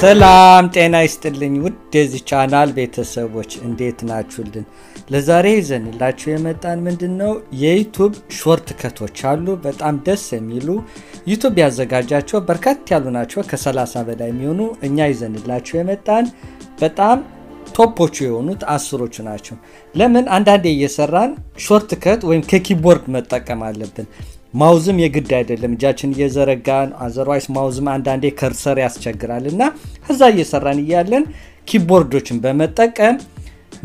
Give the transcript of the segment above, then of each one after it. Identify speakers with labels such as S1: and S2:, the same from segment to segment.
S1: ሰላም ጤና ይስጥልኝ ውድ የዚህ ቻናል ቤተሰቦች እንዴት ናችሁልን? ለዛሬ ይዘንላችሁ የመጣን ምንድን ነው የዩቱብ ሾርት ከቶች አሉ። በጣም ደስ የሚሉ ዩቱብ ያዘጋጃቸው በርካት ያሉ ናቸው፣ ከ30 በላይ የሚሆኑ እኛ ይዘንላችሁ የመጣን በጣም ቶፖቹ የሆኑት አስሮቹ ናቸው። ለምን አንዳንዴ እየሰራን ሾርት ከት ወይም ከኪቦርድ መጠቀም አለብን። ማውዝም የግድ አይደለም እጃችን እየዘረጋን አዘርዋይስ ማውዝም አንዳንዴ ከርሰር ያስቸግራል እና ከዛ እየሰራን እያለን ኪቦርዶችን በመጠቀም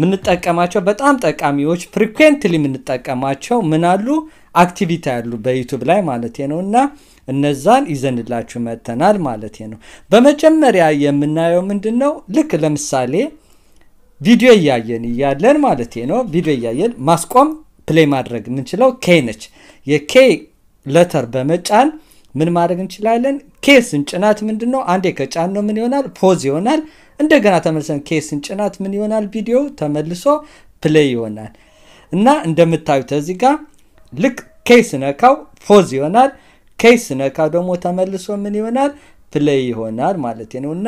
S1: የምንጠቀማቸው በጣም ጠቃሚዎች ፍሪኩንት የምንጠቀማቸው ምናሉ አክቲቪቲ ያሉ በዩቱብ ላይ ማለት ነው እና እነዛን ይዘንላችሁ መጥተናል ማለት ነው። በመጀመሪያ የምናየው ምንድን ነው? ልክ ለምሳሌ ቪዲዮ እያየን እያለን ማለት ነው ቪዲዮ እያየን ማስቆም ፕሌይ ማድረግ የምንችለው ኬ ነች። የኬ ለተር በመጫን ምን ማድረግ እንችላለን? ኬስን ጭናት ምንድ ነው? አንዴ ከጫን ነው ምን ይሆናል? ፖዝ ይሆናል። እንደገና ተመልሰን ኬስን ጭናት ምን ይሆናል? ቪዲዮ ተመልሶ ፕሌይ ይሆናል እና እንደምታዩት እዚህ ጋር ልክ ኬስ ነካው ፖዝ ይሆናል። ኬስ ነካው ደግሞ ተመልሶ ምን ይሆናል? ፕሌይ ይሆናል ማለት ነው እና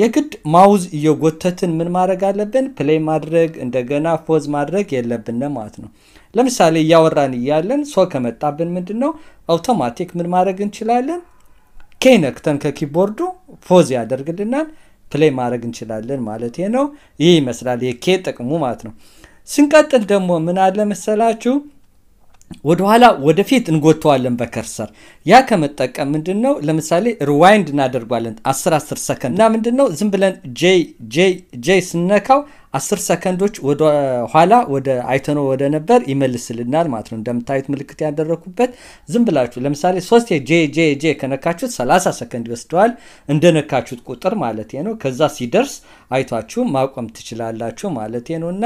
S1: የግድ ማውዝ እየጎተትን ምን ማድረግ አለብን? ፕሌይ ማድረግ እንደገና ፖዝ ማድረግ የለብን ማለት ነው። ለምሳሌ እያወራን እያለን ሶ ከመጣብን ምንድን ነው አውቶማቲክ ምን ማድረግ እንችላለን? ኬነክተን ከኪቦርዱ ፎዝ ያደርግልናል ፕሌይ ማድረግ እንችላለን ማለት ነው። ይህ ይመስላል የኬ ጥቅሙ ማለት ነው። ስንቀጥል ደግሞ ምን አለ መሰላችሁ ወደኋላ ወደፊት እንጎተዋለን በከርሰር ያ ከመጠቀም ምንድን ነው ለምሳሌ ሪዋይንድ እናደርጓለን 1 10 ሰከንድ እና ምንድን ነው ዝም ብለን ጄ ጄ ጄ ስነካው አስር ሰከንዶች ወደ ኋላ ወደ አይተኖ ወደ ነበር ይመልስልናል ማለት ነው። እንደምታዩት ምልክት ያደረኩበት ዝም ብላችሁ ለምሳሌ ሶስት የጄጄጄ ከነካችሁት 30 ሰከንድ ይወስደዋል እንደነካችሁት ቁጥር ማለት ነው። ከዛ ሲደርስ አይቷችሁ ማቆም ትችላላችሁ ማለት ነው። እና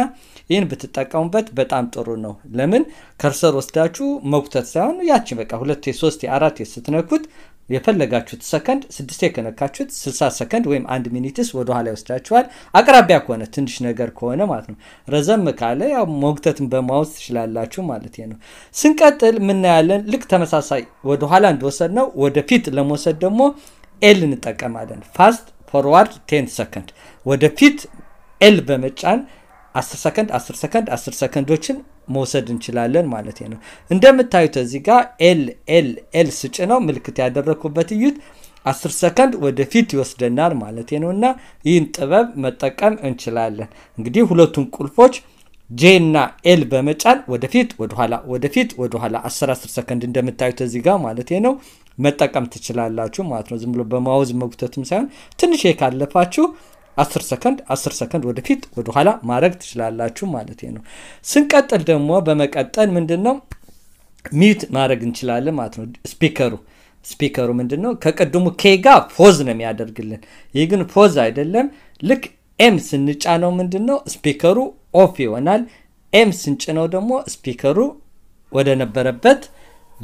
S1: ይህን ብትጠቀሙበት በጣም ጥሩ ነው። ለምን ከርሰር ወስዳችሁ መጉተት ሳይሆን ያቺ በቃ ሁለት ሶስት አራት ስትነኩት የፈለጋችሁት ሰከንድ ስድስት የከነካችሁት 60 ሰከንድ ወይም አንድ ሚኒትስ ወደኋላ ይወስዳችኋል። አቅራቢያ ከሆነ ትንሽ ነገር ከሆነ ማለት ነው። ረዘም ካለ ያው ሞግተትን በማወዝ ትችላላችሁ ማለት ነው። ስንቀጥል ምናያለን። ልክ ተመሳሳይ ወደኋላ እንደወሰድ ነው ወደፊት ለመውሰድ ደግሞ ኤል እንጠቀማለን። ፋስት ፎርዋርድ ቴን ሰከንድ ወደፊት ኤል በመጫን 10 ሰከንድ 10 ሰከንድ 10 ሰከንዶችን መውሰድ እንችላለን ማለት ነው። እንደምታዩት እዚህ ጋር ኤል ኤል ኤል ስጭ ነው ምልክት ያደረግኩበት እዩት። 10 ሰከንድ ወደፊት ይወስደናል ማለት ነው እና ይህን ጥበብ መጠቀም እንችላለን። እንግዲህ ሁለቱን ቁልፎች ጄ እና ኤል በመጫን ወደፊት ወደኋላ ወደፊት ወደኋላ 10 10 ሰከንድ እንደምታዩት እዚህ ጋር ማለት ነው መጠቀም ትችላላችሁ ማለት ነው። ዝም ብሎ በማወዝ መጉተትም ሳይሆን ትንሽ ካለፋችሁ አስር ሰከንድ አስር ሰከንድ ወደፊት ወደኋላ ማድረግ ትችላላችሁ ማለት ነው። ስንቀጥል ደግሞ በመቀጠል ምንድን ነው ሚዩት ማድረግ እንችላለን ማለት ነው። ስፒከሩ ስፒከሩ ምንድን ነው ከቅድሙ ኬ ጋር ፖዝ ነው የሚያደርግልን። ይህ ግን ፖዝ አይደለም። ልክ ኤም ስንጫነው ምንድን ነው ስፒከሩ ኦፍ ይሆናል። ኤም ስንጭነው ደግሞ ስፒከሩ ወደ ነበረበት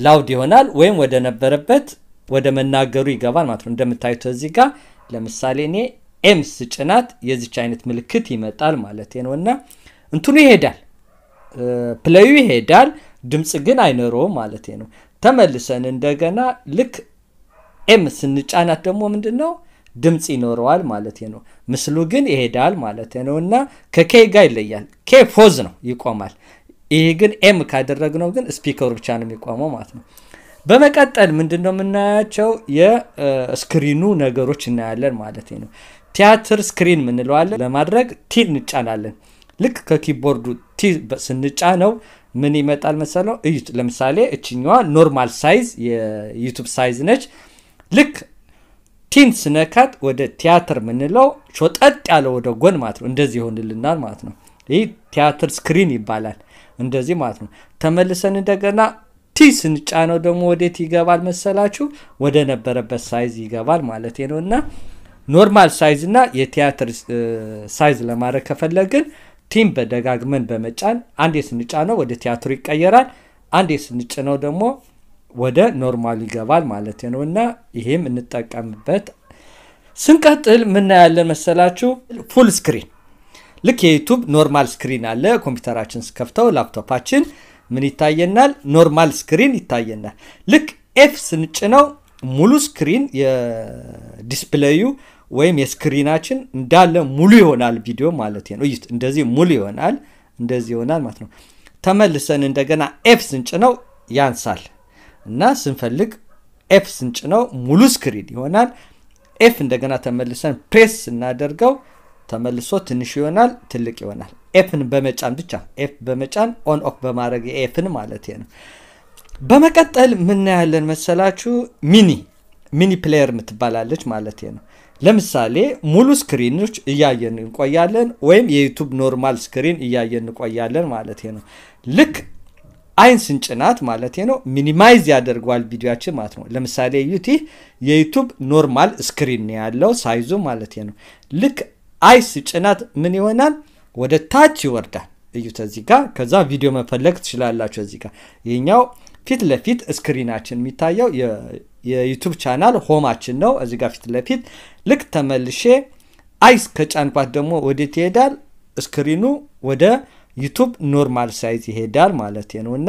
S1: ላውድ ይሆናል ወይም ወደ ነበረበት ወደ መናገሩ ይገባል ማለት ነው። እንደምታዩት እዚህ ጋር ለምሳሌ እኔ ኤም ስጭናት የዚች አይነት ምልክት ይመጣል ማለት ነው እና እንትኑ ይሄዳል ፕለዩ ይሄዳል ድምፅ ግን አይኖረውም ማለት ነው ተመልሰን እንደገና ልክ ኤም ስንጫናት ደግሞ ምንድን ነው ድምፅ ይኖረዋል ማለት ነው ምስሉ ግን ይሄዳል ማለት ነው እና ከኬ ጋር ይለያል ኬ ፎዝ ነው ይቆማል ይህ ግን ኤም ካደረግነው ግን ስፒከሩ ብቻ ነው የሚቆመው ማለት ነው በመቀጠል ምንድን ነው የምናያቸው የስክሪኑ ነገሮች እናያለን ማለት ነው ቲያትር ስክሪን ምንለዋለን ለማድረግ ቲ እንጫናለን። ልክ ከኪቦርዱ ቲ ስንጫነው ምን ይመጣል መሰለው? እዩት። ለምሳሌ እችኛዋ ኖርማል ሳይዝ የዩቱብ ሳይዝ ነች። ልክ ቲን ስነካት ወደ ቲያትር ምንለው ሾጠጥ ያለ ወደ ጎን ማለት ነው። እንደዚህ ይሆንልናል ማለት ነው። ይህ ቲያትር ስክሪን ይባላል። እንደዚህ ማለት ነው። ተመልሰን እንደገና ቲ ስንጫነው ደግሞ ወዴት ይገባል መሰላችሁ? ወደ ነበረበት ሳይዝ ይገባል ማለት ነው እና ኖርማል ሳይዝ እና የቲያትር ሳይዝ ለማድረግ ከፈለግን ቲም በደጋግመን በመጫን አንዴ ስንጫነው ወደ ቲያትሩ ይቀየራል። አንዴ ስንጭነው ደግሞ ወደ ኖርማሉ ይገባል ማለት ነው እና ይሄም እንጠቀምበት። ስንቀጥል ምናያለን መሰላችሁ ፉል ስክሪን ልክ የዩቱብ ኖርማል ስክሪን አለ። ኮምፒውተራችን ስከፍተው ላፕቶፓችን ምን ይታየናል? ኖርማል ስክሪን ይታየናል። ልክ ኤፍ ስንጭነው ሙሉ ስክሪን የዲስፕሌዩ ወይም የስክሪናችን እንዳለ ሙሉ ይሆናል። ቪዲዮ ማለት ነው። እንደዚህ ሙሉ ይሆናል። እንደዚህ ይሆናል ማለት ነው። ተመልሰን እንደገና ኤፍ ስንጭነው ያንሳል እና ስንፈልግ ኤፍ ስንጭነው ሙሉ ስክሪን ይሆናል። ኤፍ እንደገና ተመልሰን ፕሬስ ስናደርገው ተመልሶ ትንሽ ይሆናል፣ ትልቅ ይሆናል። ኤፍን በመጫን ብቻ ኤፍ በመጫን ኦን ኦፍ በማድረግ ኤፍን ማለት ነው። በመቀጠል ምናያለን መሰላችሁ? ሚኒ ሚኒ ፕሌየር የምትባላለች ማለት ነው። ለምሳሌ ሙሉ ስክሪኖች እያየን እንቆያለን ወይም የዩቱብ ኖርማል ስክሪን እያየን እንቆያለን ማለት ነው። ልክ አይን ስንጭናት ማለት ነው ሚኒማይዝ ያደርገዋል ቪዲዮችን ማለት ነው። ለምሳሌ ዩቲ የዩቱብ ኖርማል ስክሪን ያለው ሳይዙ ማለት ነው። ልክ አይ ስጭናት ምን ይሆናል? ወደ ታች ይወርዳል። እዩት እዚህ ጋ ከዛ ቪዲዮ መፈለግ ትችላላችሁ። እዚህ ጋ ይህኛው ፊት ለፊት ስክሪናችን የሚታየው የዩቱብ ቻናል ሆማችን ነው። እዚ ጋር ፊት ለፊት ልክ ተመልሼ አይስ ከጫንኳት ደግሞ ወዴት ይሄዳል? ስክሪኑ ወደ ዩቱብ ኖርማል ሳይዝ ይሄዳል ማለት ነው እና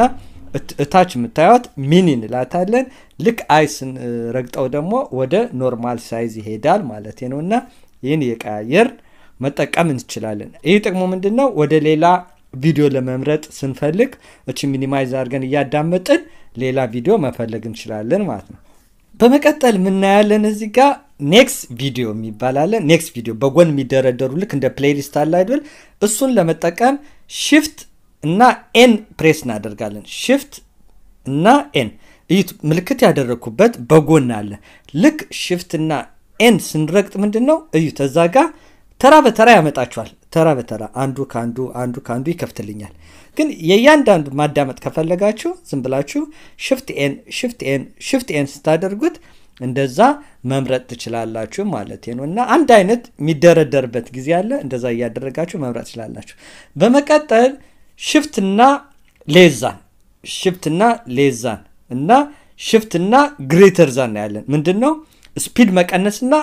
S1: እታች የምታዩት ሚኒ እንላታለን። ልክ አይስን ረግጠው ደግሞ ወደ ኖርማል ሳይዝ ይሄዳል ማለት ነው እና ይህን የቀያየር መጠቀም እንችላለን። ይህ ጥቅሙ ምንድን ነው? ወደ ሌላ ቪዲዮ ለመምረጥ ስንፈልግ እች ሚኒማይዝ አድርገን እያዳመጥን ሌላ ቪዲዮ መፈለግ እንችላለን ማለት ነው። በመቀጠል የምናያለን እዚህ ጋር ኔክስት ቪዲዮ የሚባል አለ። ኔክስት ቪዲዮ በጎን የሚደረደሩ ልክ እንደ ፕሌሊስት አለ አይደል? እሱን ለመጠቀም ሽፍት እና ኤን ፕሬስ እናደርጋለን። ሽፍት እና ኤን እዩት፣ ምልክት ያደረግኩበት በጎን አለ። ልክ ሽፍት እና ኤን ስንረግጥ ምንድን ነው እዩት እዛ ጋር ተራ በተራ ያመጣችኋል። ተራ በተራ አንዱ ከአንዱ አንዱ ከአንዱ ይከፍትልኛል። ግን የእያንዳንዱ ማዳመጥ ከፈለጋችሁ ዝም ብላችሁ ሽፍት ኤን ሽፍት ኤን ሽፍት ኤን ስታደርጉት እንደዛ መምረጥ ትችላላችሁ ማለት ነው። እና አንድ አይነት የሚደረደርበት ጊዜ አለ። እንደዛ እያደረጋችሁ መምረጥ ትችላላችሁ። በመቀጠል ሽፍትና ሌዛን ሽፍትና ሌዛን እና ሽፍትና ግሬተር ያለን ምንድን ነው? ስፒድ መቀነስና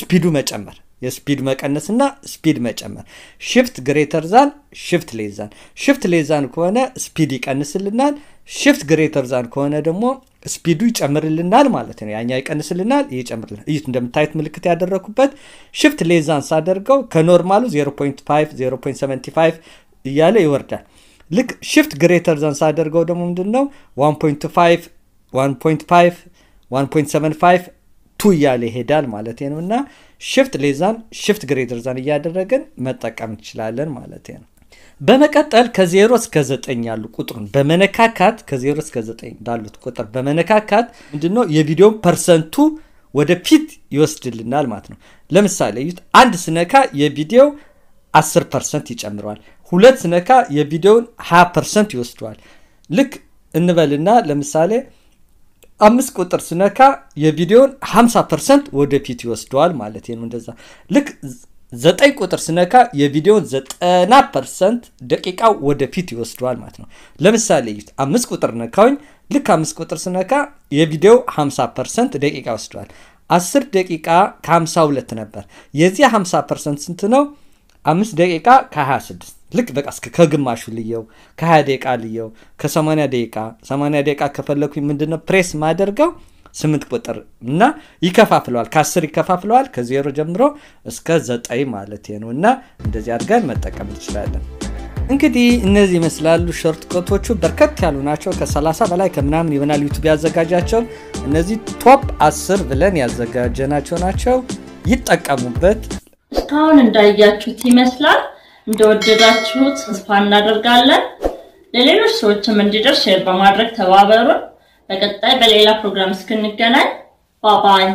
S1: ስፒዱ መጨመር የስፒድ መቀነስ እና ስፒድ መጨመር ሽፍት ግሬተር ዛን ሽፍት ሌዛን ሽፍት ሌዛን ከሆነ ስፒድ ይቀንስልናል ሽፍት ግሬተር ዛን ከሆነ ደግሞ ስፒዱ ይጨምርልናል ማለት ነው ያኛ ይቀንስልናል ይጨምርልናል ይህ እንደምታየት ምልክት ያደረኩበት ሽፍት ሌዛን ሳደርገው ከኖርማሉ 0.5 እያለ ይወርዳል ልክ ሽፍት ግሬተር ዛን ሳደርገው ደግሞ ምንድን ነው 1.5 1.5 1.75 ቱ እያለ ይሄዳል ማለት ነው እና ሽፍት ሌዛን ሽፍት ግሬተርዛን እያደረግን መጠቀም እንችላለን ማለት ነው። በመቀጠል ከ0 እስከ 9 ያሉ ቁጥሩን በመነካካት ከ0 እስከ 9 እንዳሉት ቁጥር በመነካካት ምንድነው የቪዲዮን ፐርሰንቱ ወደፊት ይወስድልናል ማለት ነው። ለምሳሌ ዩት አንድ ስነካ የቪዲዮ 10 ፐርሰንት ይጨምረዋል። ሁለት ስነካ የቪዲዮውን 20 ፐርሰንት ይወስደዋል። ልክ እንበልና ለምሳሌ አምስት ቁጥር ስነካ የቪዲዮን 50 ፐርሰንት ወደፊት ይወስደዋል ማለት ነው። እንደዛ ልክ ዘጠኝ ቁጥር ስነካ የቪዲዮን ዘጠና ፐርሰንት ደቂቃ ወደፊት ይወስደዋል ማለት ነው። ለምሳሌ አምስት ቁጥር ነካውኝ። ልክ አምስት ቁጥር ስነካ የቪዲዮ 50 ፐርሰንት ደቂቃ ይወስደዋል። 10 ደቂቃ ከ52 ነበር። የዚህ 50 ፐርሰንት ስንት ነው? አምስት ደቂቃ ከ26 ልክ በቃ እስከ ከግማሹ ልየው፣ ከ20 ደቂቃ ልየው፣ ከ80 ደቂቃ 80 ደቂቃ ከፈለግኩ ምንድነው ፕሬስ ማደርገው ስምንት ቁጥር እና ይከፋፍለዋል። ከአስር ይከፋፍለዋል ከዜሮ ጀምሮ እስከ ዘጠኝ ማለት ነው። እና እንደዚህ አድርገን መጠቀም እንችላለን። እንግዲህ እነዚህ ይመስላሉ ሾርት ኮቶቹ። በርከት ያሉ ናቸው። ከ30 በላይ ከምናምን ይሆናል ዩቱብ ያዘጋጃቸው። እነዚህ ቶፕ 10 ብለን ያዘጋጀናቸው ናቸው። ይጠቀሙበት። እስካሁን እንዳያችሁት ይመስላል እንደወደዳችሁት ተስፋ እናደርጋለን። ለሌሎች ሰዎችም እንዲደርስ ሼር በማድረግ ተባበሩን። በቀጣይ በሌላ ፕሮግራም እስክንገናኝ ባባይ